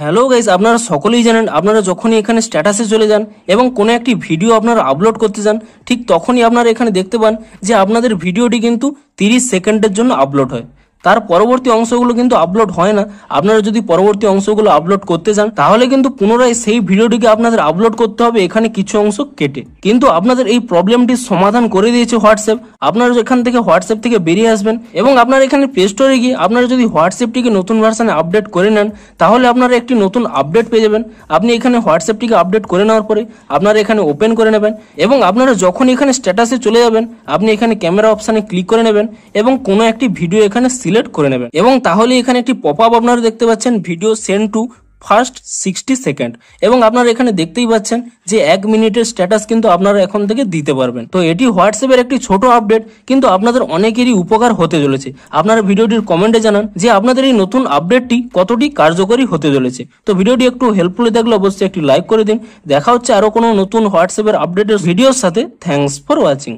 hello guys আপনারা সকলেই জানেন আপনারা যখনই এখানে স্ট্যাটাসে চলে যান এবং কোনো একটি ভিডিও আপনারা আপলোড করতে যান ঠিক তখনই আপনারা এখানে দেখতে পান যে আপনাদের ভিডিওটি কিন্তু তিরিশ সেকেন্ডের জন্য আপলোড হয় তার পরবর্তী অংশগুলো কিন্তু আপলোড হয় না আপনারা যদি পরবর্তী অংশগুলো আপলোড করতে চান তাহলে কিন্তু পুনরায় সেই ভিডিওটিকে আপনাদের আপলোড করতে হবে এখানে কিছু অংশ কেটে কিন্তু আপনাদের এই প্রবলেমটির সমাধান করে দিয়েছে হোয়াটসঅ্যাপ আপনারা এখান থেকে হোয়াটসঅ্যাপ থেকে বেরিয়ে আসবেন এবং আপনারা এখানে প্লে স্টোরে গিয়ে আপনারা যদি হোয়াটসঅ্যাপটিকে নতুন ভার্সানে আপডেট করে নেন তাহলে আপনারা একটি নতুন আপডেট পেয়ে যাবেন আপনি এখানে হোয়াটসঅ্যাপটিকে আপডেট করে নেওয়ার পরে আপনারা এখানে ওপেন করে নেবেন এবং আপনারা যখন এখানে স্ট্যাটাসে চলে যাবেন আপনি এখানে ক্যামেরা অপশানে ক্লিক করে নেবেন এবং কোনো একটি ভিডিও এখানে সিলেক্ট করে নেবেন এবং তাহলে এখানে একটি পপ আপ আপনারা দেখতে পাচ্ছেন video send to first sixty second এবং আপনারা এখানে দেখতেই পাচ্ছেন যে এক মিনিটের স্ট্যাটাস কিন্তু আপনারা এখন থেকে দিতে পারবেন তো এটি হোয়াটসঅ্যাপের একটি ছোট আপডেট কিন্তু আপনাদের অনেকেরই উপকার হতে চলেছে আপনারা ভিডিওটির কমেন্টে জানান যে আপনাদের এই নতুন আপডেটটি কতটি কার্যকরী হতে চলেছে তো ভিডিওটি একটু হেল্পফুল দেখলে অবশ্যই একটি লাইক করে দিন দেখা হচ্ছে আরও কোনো নতুন হোয়াটসঅ্যাপের আপডেটের ভিডিওর সাথে থ্যাংকস ফর ওয়াচিং